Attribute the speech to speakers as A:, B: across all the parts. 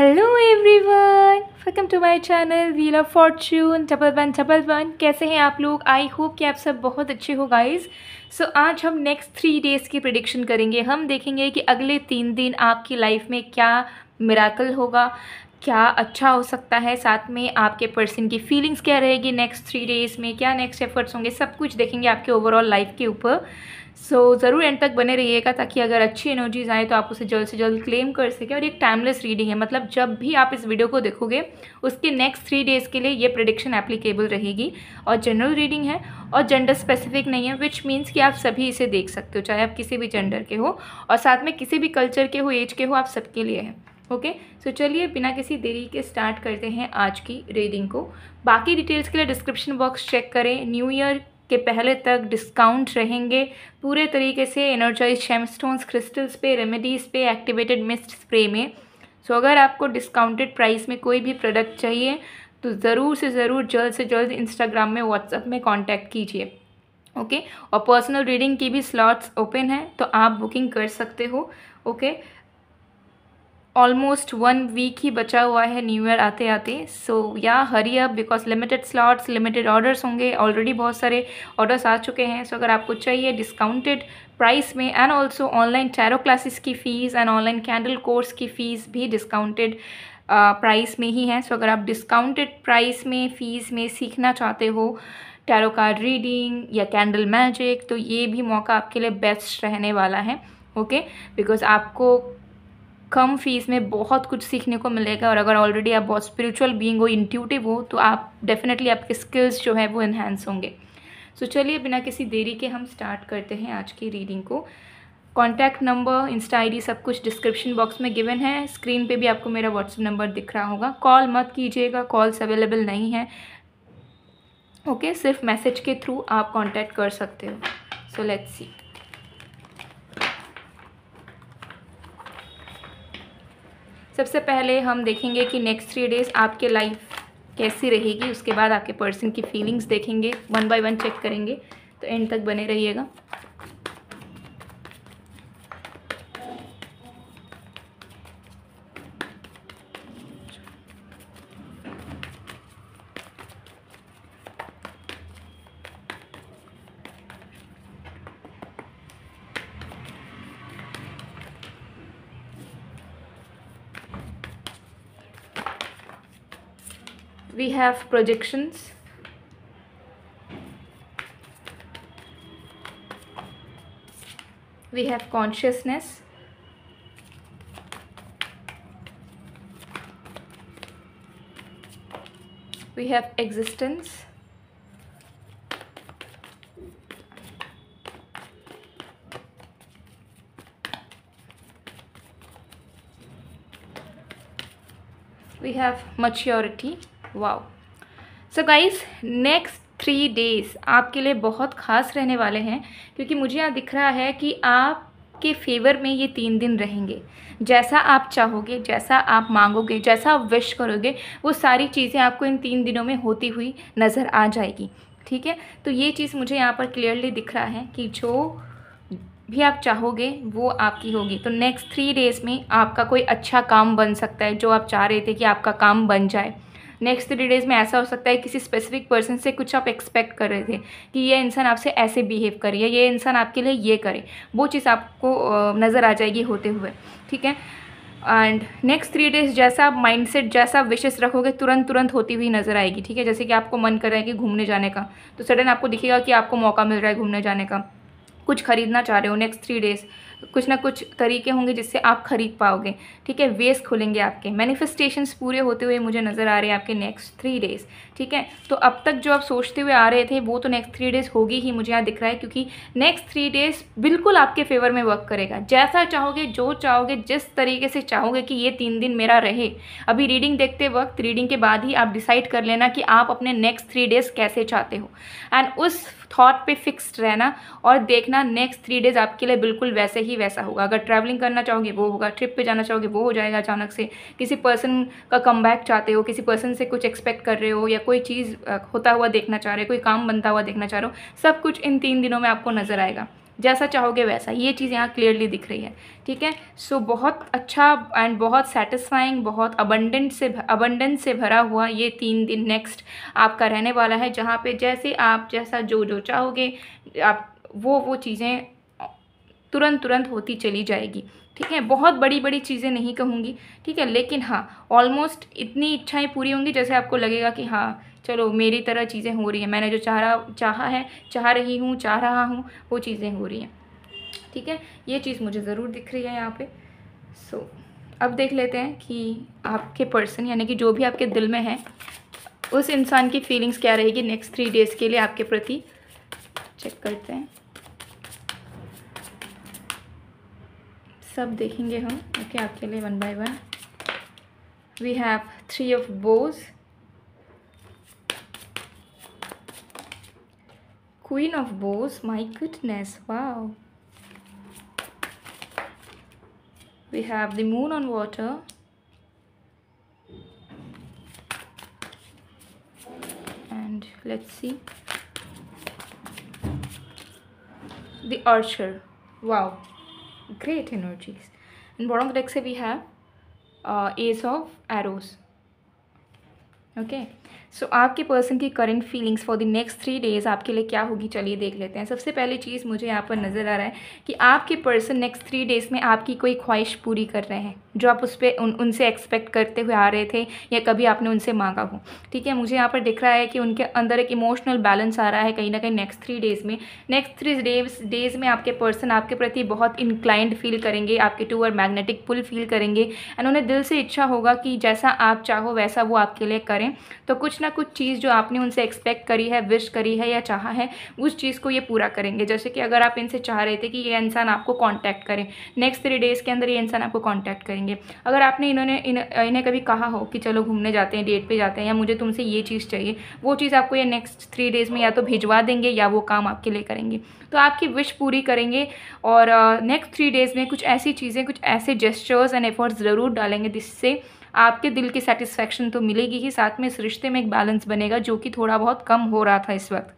A: Hello everyone welcome to my channel wheel of fortune double one double one कैसे हैं आप लोग I hope कि आप सब बहुत अच्छे हो गाइस सो so, आज हम नेक्स्ट थ्री डेज़ की प्रडिक्शन करेंगे हम देखेंगे कि अगले तीन दिन आपकी लाइफ में क्या मिराकल होगा क्या अच्छा हो सकता है साथ में आपके पर्सन की फीलिंग्स क्या रहेगी नेक्स्ट थ्री डेज़ में क्या नेक्स्ट एफर्ट्स होंगे सब कुछ देखेंगे आपके ओवरऑल लाइफ के ऊपर सो so, ज़रूर एंड तक बने रहिएगा ताकि अगर अच्छी एनर्जीज़ आए तो आप उसे जल्द से जल्द क्लेम कर सकें और एक टाइमलेस रीडिंग है मतलब जब भी आप इस वीडियो को देखोगे उसके नेक्स्ट थ्री डेज़ के लिए ये प्रडिक्शन एप्लीकेबल रहेगी और जनरल रीडिंग है और जेंडर स्पेसिफिक नहीं है विच मीन्स कि आप सभी इसे देख सकते हो चाहे आप किसी भी जेंडर के हो और साथ में किसी भी कल्चर के हो एज के हो आप सबके लिए है ओके सो चलिए बिना किसी देरी के स्टार्ट करते हैं आज की रीडिंग को बाकी डिटेल्स के लिए डिस्क्रिप्शन बॉक्स चेक करें न्यू ईयर के पहले तक डिस्काउंट रहेंगे पूरे तरीके से एनर्जाइज शेमस्टोन्स क्रिस्टल्स पे रेमेडीज़ पे एक्टिवेटेड मिस्ट स्प्रे में सो अगर आपको डिस्काउंटेड प्राइस में कोई भी प्रोडक्ट चाहिए तो ज़रूर से ज़रूर जल्द से जल्द इंस्टाग्राम में व्हाट्सअप में कॉन्टैक्ट कीजिए ओके और पर्सनल रीडिंग की भी स्लॉट्स ओपन हैं तो आप बुकिंग कर सकते हो ओके ऑलमोस्ट वन वीक ही बचा हुआ है न्यू ईयर आते आते so yeah hurry up because limited slots limited orders होंगे ऑलरेडी बहुत सारे ऑर्डर्स आ चुके हैं सो so अगर आपको चाहिए डिस्काउंटेड प्राइस में and also online tarot classes की fees and online candle course की फ़ीस भी डिस्काउंटेड प्राइस uh, में ही है सो so अगर आप डिस्काउंटेड प्राइस में फ़ीस में सीखना चाहते हो टैरो कार्ड रीडिंग या कैंडल मैजिक तो ये भी मौका आपके लिए बेस्ट रहने वाला है ओके okay? बिकॉज़ आपको कम फीस में बहुत कुछ सीखने को मिलेगा और अगर ऑलरेडी आप बहुत स्पिरिचुअल बींग हो इंट्यूटिव हो तो आप डेफिनेटली आपके स्किल्स जो है वो इन्हेंस होंगे सो so, चलिए बिना किसी देरी के हम स्टार्ट करते हैं आज की रीडिंग को कॉन्टैक्ट नंबर इंस्टा आईडी सब कुछ डिस्क्रिप्शन बॉक्स में गिवन है स्क्रीन पे भी आपको मेरा व्हाट्सअप नंबर दिख रहा होगा कॉल मत कीजिएगा कॉल्स अवेलेबल नहीं है ओके okay, सिर्फ मैसेज के थ्रू आप कॉन्टैक्ट कर सकते हो सो लेट्स सी सबसे पहले हम देखेंगे कि नेक्स्ट थ्री डेज़ आपके लाइफ कैसी रहेगी उसके बाद आपके पर्सन की फीलिंग्स देखेंगे वन बाय वन चेक करेंगे तो एंड तक बने रहिएगा we have projections we have consciousness we have existence we have maturity wow so guys next three days आपके लिए बहुत ख़ास रहने वाले हैं क्योंकि मुझे यहाँ दिख रहा है कि आप के फेवर में ये तीन दिन रहेंगे जैसा आप चाहोगे जैसा आप मांगोगे जैसा आप विश करोगे वो सारी चीज़ें आपको इन तीन दिनों में होती हुई नज़र आ जाएगी ठीक है तो ये चीज़ मुझे यहाँ पर क्लियरली दिख रहा है कि जो भी आप चाहोगे वो आपकी होगी तो नेक्स्ट थ्री डेज़ में आपका कोई अच्छा काम बन सकता है जो आप चाह रहे थे कि आपका काम बन जाए नेक्स्ट थ्री डेज़ में ऐसा हो सकता है किसी स्पेसिफिक पर्सन से कुछ आप एक्सपेक्ट कर रहे थे कि ये इंसान आपसे ऐसे बिहेव करे या ये इंसान आपके लिए ये करे वो चीज़ आपको नज़र आ जाएगी होते हुए ठीक है एंड नेक्स्ट थ्री डेज जैसा आप सेट जैसा विशेष रखोगे तुरंत तुरंत होती हुई नज़र आएगी ठीक है जैसे कि आपको मन कर रहा है कि घूमने जाने का तो सडन आपको दिखेगा कि आपको मौका मिल रहा है घूमने जाने का कुछ खरीदना चाह रहे हो नेक्स्ट थ्री डेज़ कुछ ना कुछ तरीके होंगे जिससे आप ख़रीद पाओगे ठीक है वेस खुलेंगे आपके मैनिफेस्टेशंस पूरे होते हुए मुझे नज़र आ रहे हैं आपके नेक्स्ट थ्री डेज़ ठीक है तो अब तक जो आप सोचते हुए आ रहे थे वो तो नेक्स्ट थ्री डेज़ होगी ही मुझे यहाँ दिख रहा है क्योंकि नेक्स्ट थ्री डेज़ बिल्कुल आपके फेवर में वर्क करेगा जैसा चाहोगे जो चाहोगे जिस तरीके से चाहोगे कि ये तीन दिन मेरा रहे अभी रीडिंग देखते वक्त रीडिंग के बाद ही आप डिसाइड कर लेना कि आप अपने नेक्स्ट थ्री डेज़ कैसे चाहते हो एंड उस थॉट पे फिक्स्ड रहना और देखना नेक्स्ट थ्री डेज़ आपके लिए बिल्कुल वैसे ही वैसा होगा अगर ट्रैवलिंग करना चाहोगे वो होगा ट्रिप पे जाना चाहोगे वो हो जाएगा अचानक से किसी पर्सन का कम चाहते हो किसी पर्सन से कुछ एक्सपेक्ट कर रहे हो या कोई चीज़ होता हुआ देखना चाह रहे हो कोई काम बनता हुआ देखना चाह रहे हो सब कुछ इन तीन दिनों में आपको नज़र आएगा जैसा चाहोगे वैसा ये चीज़ यहाँ क्लियरली दिख रही है ठीक है सो so, बहुत अच्छा एंड बहुत सेटिस्फाइंग बहुत अबंडेंट से अबंडेंस से भरा हुआ ये तीन दिन नेक्स्ट आपका रहने वाला है जहाँ पे जैसे आप जैसा जो जो चाहोगे आप वो वो चीज़ें तुरंत तुरंत होती चली जाएगी ठीक है बहुत बड़ी बड़ी चीज़ें नहीं कहूँगी ठीक है लेकिन हाँ ऑलमोस्ट इतनी इच्छाएँ पूरी होंगी जैसे आपको लगेगा कि हाँ चलो मेरी तरह चीज़ें हो रही हैं मैंने जो चाह रहा चाहा है चाह रही हूँ चाह रहा हूँ वो चीज़ें हो रही हैं ठीक है ये चीज़ मुझे ज़रूर दिख रही है यहाँ पे सो so, अब देख लेते हैं कि आपके पर्सन यानी कि जो भी आपके दिल में है उस इंसान की फीलिंग्स क्या रहेगी नेक्स्ट थ्री डेज़ के लिए आपके प्रति चेक करते हैं सब देखेंगे हम ओके okay, आपके लिए one by one we have three of bows Queen of Bows, my goodness, wow. We have the Moon on water. And let's see. The Archer, wow. Great energies. And bottom of the deck say we have uh, Ace of Arrows. Okay. So so, आपके person की current feelings for the next three days आपके लिए क्या होगी चलिए देख लेते हैं सबसे पहली चीज़ मुझे यहाँ पर नज़र आ रहा है कि आपके पर्सन नेक्स्ट थ्री डेज़ में आपकी कोई ख्वाहिश पूरी कर रहे हैं जो आप उस पर उन, उनसे एक्सपेक्ट करते हुए आ रहे थे या कभी आपने उनसे मांगा हो ठीक है मुझे यहाँ पर दिख रहा है कि उनके अंदर एक इमोशनल बैलेंस आ रहा है कहीं ना कहीं नेक्स्ट थ्री डेज़ में नेक्स्ट थ्री डेज डेज़ में आपके पर्सन आपके प्रति बहुत इंक्लाइंड फील करेंगे आपके टूअर मैग्नेटिक पुल फील करेंगे एंड उन्हें दिल से इच्छा होगा कि जैसा आप चाहो वैसा वो आपके लिए करें तो कुछ कुछ ना कुछ चीज़ जो आपने उनसे एक्सपेक्ट करी है विश करी है या चाहा है उस चीज़ को ये पूरा करेंगे जैसे कि अगर आप इनसे चाह रहे थे कि ये इंसान आपको कॉन्टैक्ट करें नेक्स्ट थ्री डेज़ के अंदर ये इंसान आपको कॉन्टैक्ट करेंगे अगर आपने इन्होंने इन्हें कभी कहा हो कि चलो घूमने जाते हैं डेट पर जाते हैं या मुझे तुमसे ये चीज़ चाहिए वो चीज़ आपको ये नेक्स्ट थ्री डेज़ में या तो भिजवा देंगे या वो काम आपके लिए करेंगे तो आपकी विश पूरी करेंगे और नेक्स्ट थ्री डेज़ में कुछ ऐसी चीज़ें कुछ ऐसे जेस्टर्स एंड एफर्ट्स ज़रूर डालेंगे जिससे आपके दिल की सेटिस्फैक्शन तो मिलेगी ही साथ में इस रिश्ते में एक बैलेंस बनेगा जो कि थोड़ा बहुत कम हो रहा था इस वक्त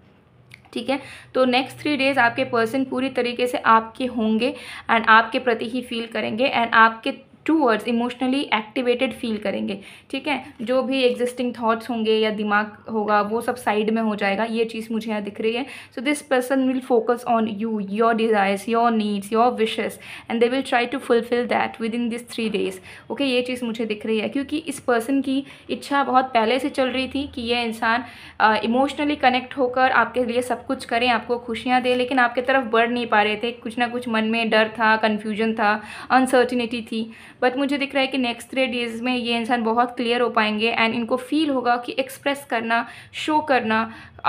A: ठीक है तो नेक्स्ट थ्री डेज आपके पर्सन पूरी तरीके से आपके होंगे एंड आपके प्रति ही फील करेंगे एंड आपके टूवर्ड्स इमोशनली एक्टिवेटेड फील करेंगे ठीक है जो भी एग्जिस्टिंग थाट्स होंगे या दिमाग होगा वो सब साइड में हो जाएगा ये चीज़ मुझे यहाँ दिख रही है so this person will focus on you your desires your needs your wishes and they will try to fulfil that within this three days okay ये चीज़ मुझे दिख रही है क्योंकि इस पर्सन की इच्छा बहुत पहले से चल रही थी कि ये इंसान इमोशनली कनेक्ट होकर आपके लिए सब कुछ करें आपको खुशियाँ दें लेकिन आपके तरफ बढ़ नहीं पा रहे थे कुछ ना कुछ मन में डर था कन्फ्यूजन था अनसर्टिनिटी थी बट मुझे दिख रहा है कि नेक्स्ट थ्री डेज़ में ये इंसान बहुत क्लियर हो पाएंगे एंड इनको फील होगा कि एक्सप्रेस करना शो करना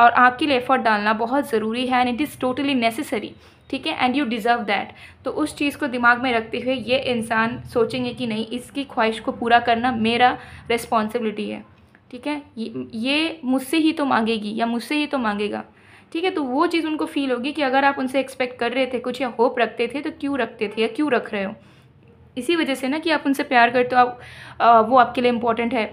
A: और आपके लिए एफर्ट डालना बहुत ज़रूरी है and it is totally necessary ठीक है एंड यू डिज़र्व दैट तो उस चीज़ को दिमाग में रखते हुए ये इंसान सोचेंगे कि नहीं इसकी ख्वाहिश को पूरा करना मेरा रिस्पॉन्सिबिलिटी है ठीक है हम्म। ये मुझसे ही तो मांगेगी या मुझसे ही तो मांगेगा ठीक है तो वो चीज़ उनको फील होगी कि अगर आप उनसे एक्सपेक्ट कर रहे थे कुछ या होप रखते थे तो क्यों रखते थे या क्यों रख रहे हो इसी वजह से ना कि आप उनसे प्यार करते हो आप आ, वो आपके लिए इंपॉर्टेंट है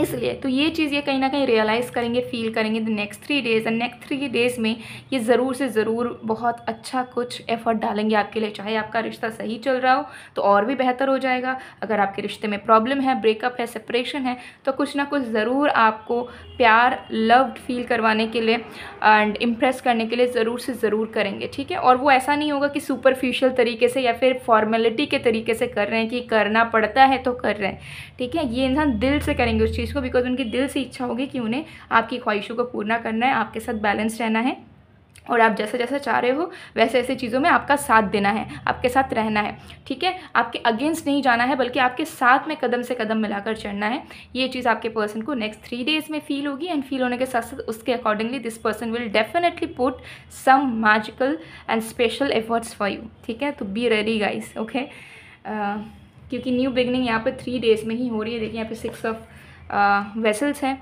A: इसलिए तो ये चीज़ ये कहीं ना कहीं रियलाइज़ करेंगे फील करेंगे the next three days and next three days में ये ज़रूर से ज़रूर बहुत अच्छा कुछ एफर्ट डालेंगे आपके लिए चाहे आपका रिश्ता सही चल रहा हो तो और भी बेहतर हो जाएगा अगर आपके रिश्ते में प्रॉब्लम है ब्रेकअप है सेपरेशन है तो कुछ ना कुछ ज़रूर आपको प्यार लव्ड फील करवाने के लिए एंड इम्प्रेस करने के लिए ज़रूर से ज़रूर करेंगे ठीक है और वो ऐसा नहीं होगा कि सुपरफिशियल तरीके से या फिर फॉर्मेलिटी के तरीके से कर रहे हैं कि करना पड़ता है तो कर रहे हैं ठीक है ये इंसान दिल से करेंगे उस चीज़ चीज़ को बिकॉज उनकी दिल से इच्छा होगी कि उन्हें आपकी ख्वाहिशों को पूरा करना है आपके साथ बैलेंस रहना है और आप जैसा जैसा चाह रहे हो वैसे ऐसे चीज़ों में आपका साथ देना है आपके साथ रहना है ठीक है आपके अगेंस्ट नहीं जाना है बल्कि आपके साथ में कदम से कदम मिलाकर चढ़ना है ये चीज़ आपके पर्सन को नेक्स्ट थ्री डेज़ में फील होगी एंड फील होने के साथ साथ उसके accordingly this person will definitely put some magical and special efforts for you ठीक है तो बी रेडी गाइस ओके क्योंकि न्यू बिगनिंग यहाँ पर थ्री डेज़ में ही हो रही है देखिए यहाँ पे सिक्स ऑफ वेसल्स हैं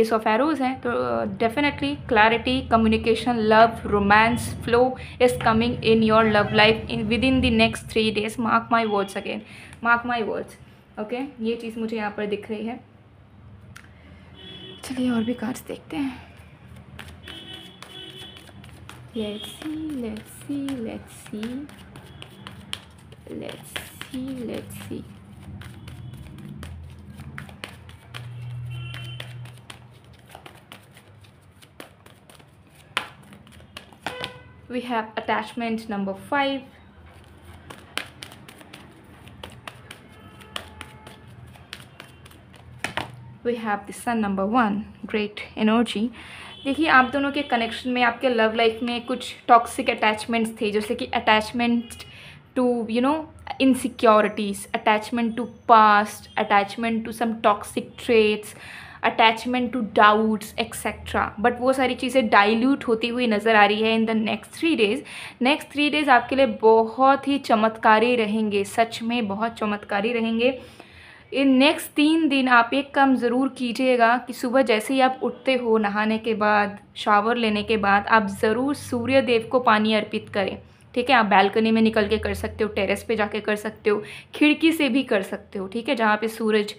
A: एस ऑफ एरोज हैं तो definitely clarity communication love romance flow is coming in your love life in within the next three days mark my words again mark my words okay ये चीज़ मुझे यहाँ पर दिख रही है चलिए और भी कार्ड्स देखते हैं let's see let's see let's see let's see let's see we have attachment number 5 we have the sun number one great energy देखिए आप दोनों के कनेक्शन में आपके लव लाइफ में कुछ टॉक्सिक अटैचमेंट्स थे जैसे कि attachment to you know insecurities attachment to past attachment to some toxic traits attachment to doubts etcetera but वो सारी चीज़ें डाइल्यूट होती हुई नज़र आ रही है in the next three days next three days आपके लिए बहुत ही चमत्कारी रहेंगे सच में बहुत चमत्कारी रहेंगे इन नेक्स्ट तीन दिन आप एक काम ज़रूर कीजिएगा कि सुबह जैसे ही आप उठते हो नहाने के बाद शावर लेने के बाद आप ज़रूर सूर्य देव को पानी अर्पित करें ठीक है आप बैल्कनी में निकल के कर सकते हो टेरेस पे जाके कर सकते हो खिड़की से भी कर सकते हो ठीक है जहाँ पे सूरज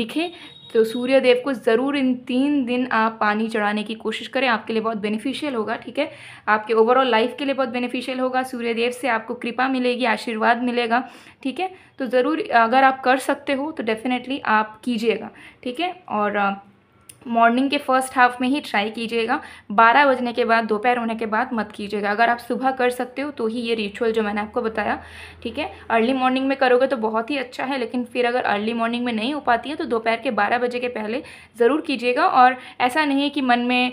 A: दिखे तो सूर्य देव को ज़रूर इन तीन दिन आप पानी चढ़ाने की कोशिश करें आपके लिए बहुत बेनिफिशियल होगा ठीक है आपके ओवरऑल लाइफ के लिए बहुत बेनिफिशियल होगा सूर्य देव से आपको कृपा मिलेगी आशीर्वाद मिलेगा ठीक है तो ज़रूर अगर आप कर सकते हो तो डेफिनेटली आप कीजिएगा ठीक है और मॉर्निंग के फर्स्ट हाफ में ही ट्राई कीजिएगा बारह बजने के बाद दोपहर होने के बाद मत कीजिएगा अगर आप सुबह कर सकते हो तो ही ये रिचुअल जो मैंने आपको बताया ठीक है अर्ली मॉर्निंग में करोगे तो बहुत ही अच्छा है लेकिन फिर अगर अर्ली मॉर्निंग में नहीं हो पाती है तो दोपहर के बारह बजे के पहले ज़रूर कीजिएगा और ऐसा नहीं है कि मन में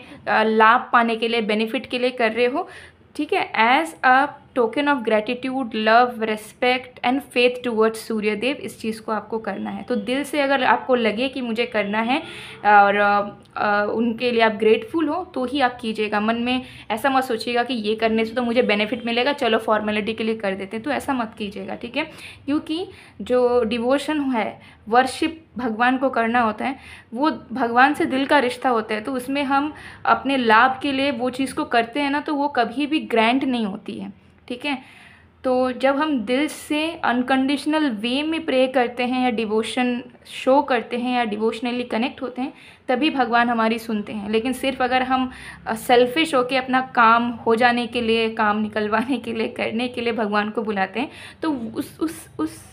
A: लाभ पाने के लिए बेनिफिट के लिए कर रहे हो ठीक है as a token of gratitude love respect and faith towards Suryadev इस चीज़ को आपको करना है तो दिल से अगर आपको लगे कि मुझे करना है और आ, उनके लिए आप ग्रेटफुल हो तो ही आप कीजिएगा मन में ऐसा मत सोचिएगा कि ये करने से तो मुझे बेनिफिट मिलेगा चलो फॉर्मेलिटी के लिए कर देते हैं तो ऐसा मत कीजिएगा ठीक है क्योंकि जो डिवोशन है वर्शिप भगवान को करना होता है वो भगवान से दिल का रिश्ता होता है तो उसमें हम अपने लाभ के लिए वो चीज़ को करते हैं ना तो वो कभी भी ग्रैंड नहीं होती है ठीक है तो जब हम दिल से अनकंडीशनल वे में प्रे करते हैं या डिवोशन शो करते हैं या डिवोशनली कनेक्ट होते हैं तभी भगवान हमारी सुनते हैं लेकिन सिर्फ अगर हम सेल्फिश होकर अपना काम हो जाने के लिए काम निकलवाने के लिए करने के लिए भगवान को बुलाते हैं तो उस उस उस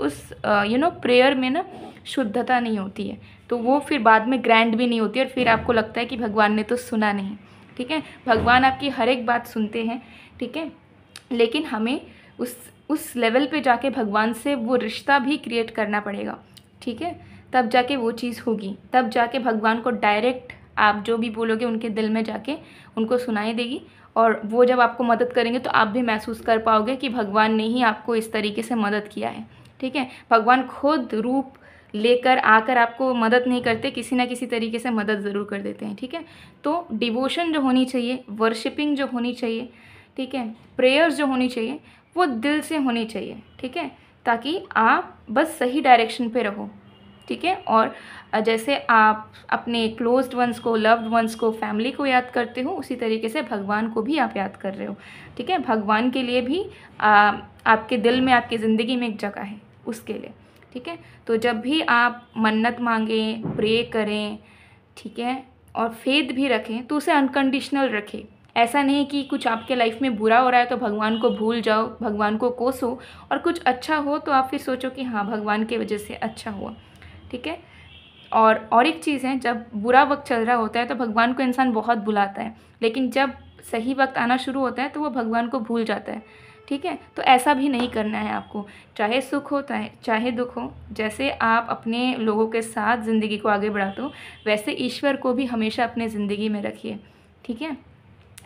A: उस यू नो प्रेयर में ना शुद्धता नहीं होती है तो वो फिर बाद में ग्रैंड भी नहीं होती और फिर आपको लगता है कि भगवान ने तो सुना नहीं ठीक है भगवान आपकी हर एक बात सुनते हैं ठीक है लेकिन हमें उस उस लेवल पे जाके भगवान से वो रिश्ता भी क्रिएट करना पड़ेगा ठीक है तब जाके वो चीज़ होगी तब जाके भगवान को डायरेक्ट आप जो भी बोलोगे उनके दिल में जाके उनको सुनाई देगी और वो जब आपको मदद करेंगे तो आप भी महसूस कर पाओगे कि भगवान ने ही आपको इस तरीके से मदद किया है ठीक है भगवान खुद रूप लेकर आकर आपको मदद नहीं करते किसी ना किसी तरीके से मदद ज़रूर कर देते हैं ठीक है तो डिवोशन जो होनी चाहिए वर्शिपिंग जो होनी चाहिए ठीक है प्रेयर्स जो होनी चाहिए वो दिल से होनी चाहिए ठीक है ताकि आप बस सही डायरेक्शन पे रहो ठीक है और जैसे आप अपने क्लोज्ड वंस को लव्ड वंस को फैमिली को याद करते हो उसी तरीके से भगवान को भी आप याद कर रहे हो ठीक है भगवान के लिए भी आ, आपके दिल में आपकी ज़िंदगी में एक जगह है उसके लिए ठीक है तो जब भी आप मन्नत मांगें प्रे करें ठीक है और फेद भी रखें तो उसे अनकंडीशनल रखें ऐसा नहीं कि कुछ आपके लाइफ में बुरा हो रहा है तो भगवान को भूल जाओ भगवान को कोसो और कुछ अच्छा हो तो आप फिर सोचो कि हाँ भगवान की वजह से अच्छा हुआ ठीक है और और एक चीज़ है जब बुरा वक्त चल रहा होता है तो भगवान को इंसान बहुत बुलाता है लेकिन जब सही वक्त आना शुरू होता है तो वो भगवान को भूल जाता है ठीक है तो ऐसा भी नहीं करना है आपको चाहे सुख हो चाहे दुख हो जैसे आप अपने लोगों के साथ ज़िंदगी को आगे बढ़ाते हो वैसे ईश्वर को भी हमेशा अपने ज़िंदगी में रखिए ठीक है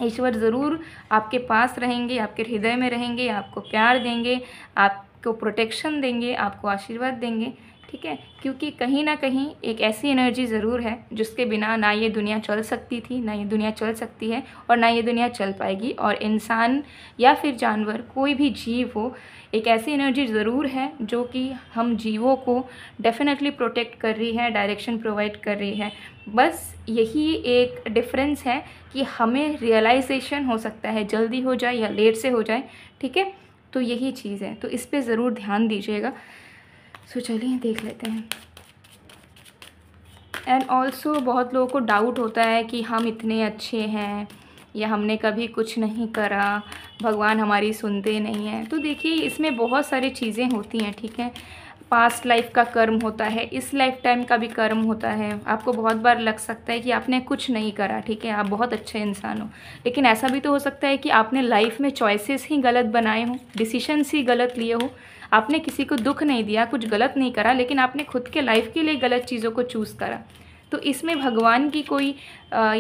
A: ईश्वर ज़रूर आपके पास रहेंगे आपके हृदय में रहेंगे आपको प्यार देंगे आपको प्रोटेक्शन देंगे आपको आशीर्वाद देंगे ठीक है क्योंकि कहीं ना कहीं एक ऐसी एनर्जी ज़रूर है जिसके बिना ना ये दुनिया चल सकती थी ना ये दुनिया चल सकती है और ना ये दुनिया चल पाएगी और इंसान या फिर जानवर कोई भी जीव हो एक ऐसी एनर्जी ज़रूर है जो कि हम जीवों को डेफिनेटली प्रोटेक्ट कर रही है डायरेक्शन प्रोवाइड कर रही है बस यही एक डिफरेंस है कि हमें रियलाइजेशन हो सकता है जल्दी हो जाए या लेट से हो जाए ठीक है तो यही चीज़ है तो इस पर ज़रूर ध्यान दीजिएगा सो so, चलिए देख लेते हैं एंड ऑल्सो बहुत लोगों को डाउट होता है कि हम इतने अच्छे हैं या हमने कभी कुछ नहीं करा भगवान हमारी सुनते नहीं हैं तो देखिए इसमें बहुत सारी चीज़ें होती हैं ठीक है पास्ट लाइफ का कर्म होता है इस लाइफ टाइम का भी कर्म होता है आपको बहुत बार लग सकता है कि आपने कुछ नहीं करा ठीक है आप बहुत अच्छे इंसान हो लेकिन ऐसा भी तो हो सकता है कि आपने लाइफ में चॉइसेस ही गलत बनाए हों डिसीशंस ही गलत लिए हो आपने किसी को दुख नहीं दिया कुछ गलत नहीं करा लेकिन आपने खुद के लाइफ के लिए गलत चीज़ों को चूज़ करा तो इसमें भगवान की कोई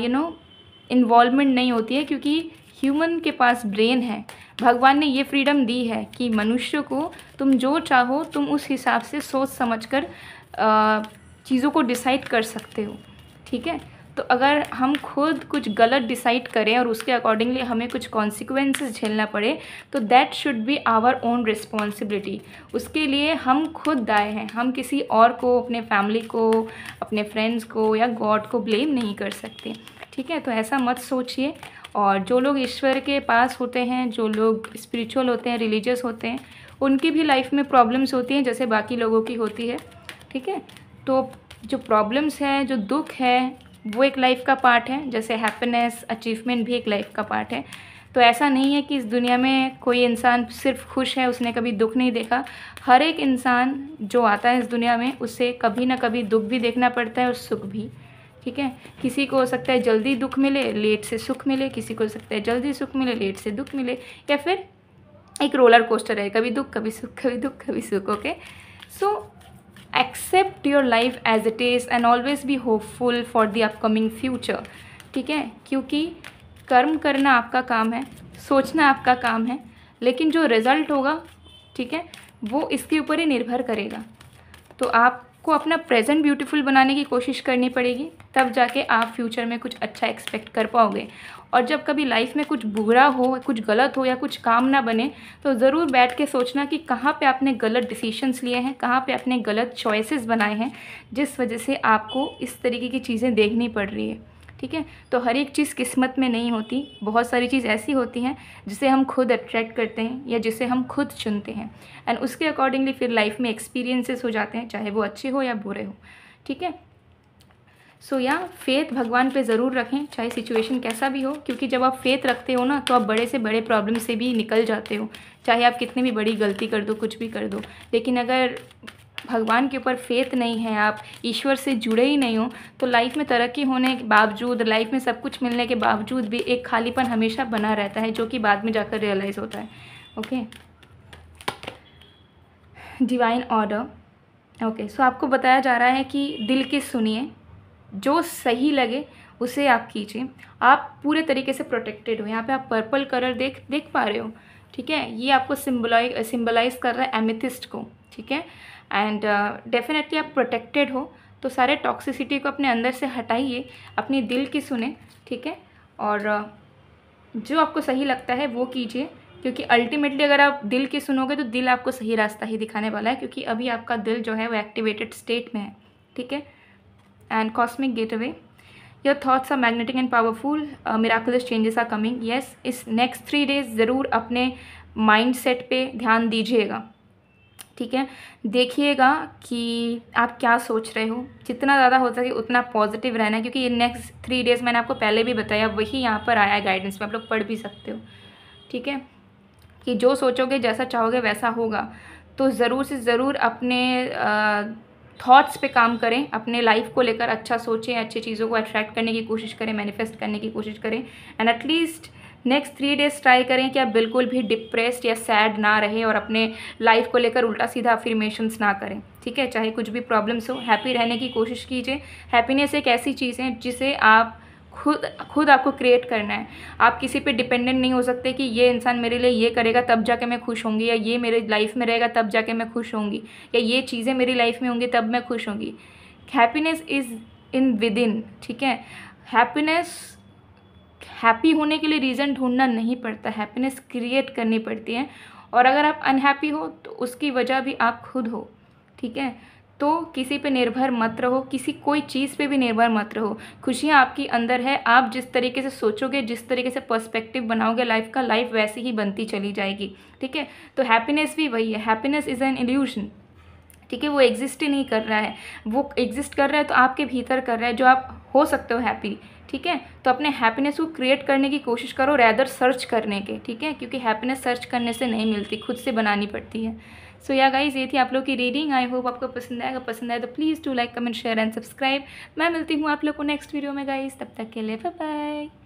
A: यू नो इन्वॉलमेंट नहीं होती है क्योंकि ह्यूमन के पास ब्रेन है भगवान ने ये फ्रीडम दी है कि मनुष्य को तुम जो चाहो तुम उस हिसाब से सोच समझ कर चीज़ों को डिसाइड कर सकते हो ठीक है तो अगर हम खुद कुछ गलत डिसाइड करें और उसके अकॉर्डिंगली हमें कुछ कॉन्सिक्वेंसेज झेलना पड़े तो that should be our own responsibility उसके लिए हम खुद दाए हैं हम किसी और को अपने फैमिली को अपने फ्रेंड्स को या गॉड को ब्लेम नहीं कर सकते ठीक है तो ऐसा मत सोचिए और जो लोग ईश्वर के पास होते हैं जो लोग स्पिरिचुअल होते हैं रिलीजियस होते हैं उनकी भी लाइफ में प्रॉब्लम्स होती हैं जैसे बाकी लोगों की होती है ठीक है तो जो प्रॉब्लम्स हैं जो दुख है वो एक लाइफ का पार्ट है जैसे हैप्पीनेस अचीवमेंट भी एक लाइफ का पार्ट है तो ऐसा नहीं है कि इस दुनिया में कोई इंसान सिर्फ खुश है उसने कभी दुख नहीं देखा हर एक इंसान जो आता है इस दुनिया में उसे कभी ना कभी दुख भी देखना पड़ता है और सुख भी ठीक है किसी को हो सकता है जल्दी दुख मिले लेट से सुख मिले किसी को हो सकता है जल्दी सुख मिले लेट से दुख मिले या फिर एक रोलर कोस्टर है कभी दुख कभी सुख कभी दुख कभी सुख okay so accept your life as it is and always be hopeful for the upcoming future ठीक है क्योंकि कर्म करना आपका काम है सोचना आपका काम है लेकिन जो रिज़ल्ट होगा ठीक है वो इसके ऊपर ही निर्भर करेगा तो आप को अपना प्रेजेंट ब्यूटीफुल बनाने की कोशिश करनी पड़ेगी तब जाके आप फ्यूचर में कुछ अच्छा एक्सपेक्ट कर पाओगे और जब कभी लाइफ में कुछ बुरा हो कुछ गलत हो या कुछ काम ना बने तो ज़रूर बैठ के सोचना कि कहाँ पे आपने गलत डिसीशंस लिए हैं कहाँ पे आपने गलत चॉइसेस बनाए हैं जिस वजह से आपको इस तरीके की चीज़ें देखनी पड़ रही है ठीक है तो हर एक चीज़ किस्मत में नहीं होती बहुत सारी चीज़ ऐसी होती हैं जिसे हम खुद अट्रैक्ट करते हैं या जिसे हम खुद चुनते हैं एंड उसके अकॉर्डिंगली फिर लाइफ में एक्सपीरियंसेस हो जाते हैं चाहे वो अच्छे हो या बुरे हो ठीक है सो या फेथ भगवान पे ज़रूर रखें चाहे सिचुएशन कैसा भी हो क्योंकि जब आप फेथ रखते हो ना तो आप बड़े से बड़े प्रॉब्लम से भी निकल जाते हो चाहे आप कितनी भी बड़ी गलती कर दो कुछ भी कर दो लेकिन अगर भगवान के ऊपर फेथ नहीं है आप ईश्वर से जुड़े ही नहीं हो तो लाइफ में तरक्की होने के बावजूद लाइफ में सब कुछ मिलने के बावजूद भी एक खालीपन हमेशा बना रहता है जो कि बाद में जाकर रियलाइज़ होता है okay divine order okay so आपको बताया जा रहा है कि दिल के सुनिए जो सही लगे उसे आप कीजिए आप पूरे तरीके से प्रोटेक्टेड हो यहाँ पे आप पर्पल कलर देख देख पा रहे हो ठीक है ये आपको सिम्बलाइ सिम्बलाइज कर रहा है एमिथिस्ट को ठीक है एंड डेफिनेटली uh, आप प्रोटेक्टेड हो तो सारे टॉक्सिसिटी को अपने अंदर से हटाइए अपने दिल की सुने ठीक है और uh, जो आपको सही लगता है वो कीजिए क्योंकि अल्टीमेटली अगर आप दिल की सुनोगे तो दिल आपको सही रास्ता ही दिखाने वाला है क्योंकि अभी आपका दिल जो है वो एक्टिवेटेड स्टेट में है ठीक है and cosmic gateway your thoughts are magnetic and powerful miraculous changes are coming yes इस नेक्स्ट थ्री डेज ज़रूर अपने माइंड सेट पर ध्यान दीजिएगा ठीक है देखिएगा कि आप क्या सोच रहे हो जितना ज़्यादा हो सके उतना पॉजिटिव रहना क्योंकि ये नेक्स्ट थ्री डेज़ मैंने आपको पहले भी बताया वही यहाँ पर आया है गाइडेंस में आप लोग पढ़ भी सकते हो ठीक है कि जो सोचोगे जैसा चाहोगे वैसा होगा तो ज़रूर से ज़रूर अपने थॉट्स पे काम करें अपने लाइफ को लेकर अच्छा सोचें अच्छी चीज़ों को अट्रैक्ट करने की कोशिश करें मैनिफेस्ट करने की कोशिश करें and at least next three days try करें कि आप बिल्कुल भी डिप्रेस्ड या सैड ना रहें और अपने लाइफ को लेकर उल्टा सीधा अफirमेशंस ना करें ठीक है चाहे कुछ भी प्रॉब्लम्स हो हैप्पी रहने की कोशिश कीजिए हैप्पीनेस एक ऐसी चीज़ है जिसे आप खुद खुद आपको क्रिएट करना है आप किसी पे डिपेंडेंट नहीं हो सकते कि ये इंसान मेरे लिए ये करेगा तब जाके मैं खुश होंगी या ये मेरे लाइफ में रहेगा तब जाके मैं खुश होंगी या ये चीज़ें मेरी लाइफ में होंगी तब मैं खुश होंगी happiness is in within ठीक है हैप्पीनेस हैप्पी होने के लिए रीज़न ढूंढना नहीं पड़ता हैप्पीनेस क्रिएट करनी पड़ती है और अगर आप अनहैप्पी हो तो उसकी वजह भी आप खुद हो ठीक है तो किसी पे निर्भर मत रहो किसी कोई चीज़ पे भी निर्भर मत रहो खुशियाँ आपकी अंदर है आप जिस तरीके से सोचोगे जिस तरीके से पर्सपेक्टिव बनाओगे लाइफ का लाइफ वैसे ही बनती चली जाएगी ठीक है तो हैप्पीनेस भी वही है हैप्पीनेस इज़ एन इल्यूशन ठीक है वो एग्जिस्ट ही नहीं कर रहा है वो एग्जिस्ट कर रहा है तो आपके भीतर कर रहा है जो आप हो सकते हो हैप्पी ठीक है तो अपने हैप्पीनेस को क्रिएट करने की कोशिश करो रैदर सर्च करने के ठीक है क्योंकि हैप्पीनेस सर्च करने से नहीं मिलती खुद से बनानी पड़ती है सो या गाइज ये थी आप लोग की रीडिंग आई होप आपको पसंद आएगा पसंद आए तो please to like comment share and subscribe मैं मिलती हूँ आप लोग को नेक्स्ट वीडियो में गाइज तब तक के लिए बाय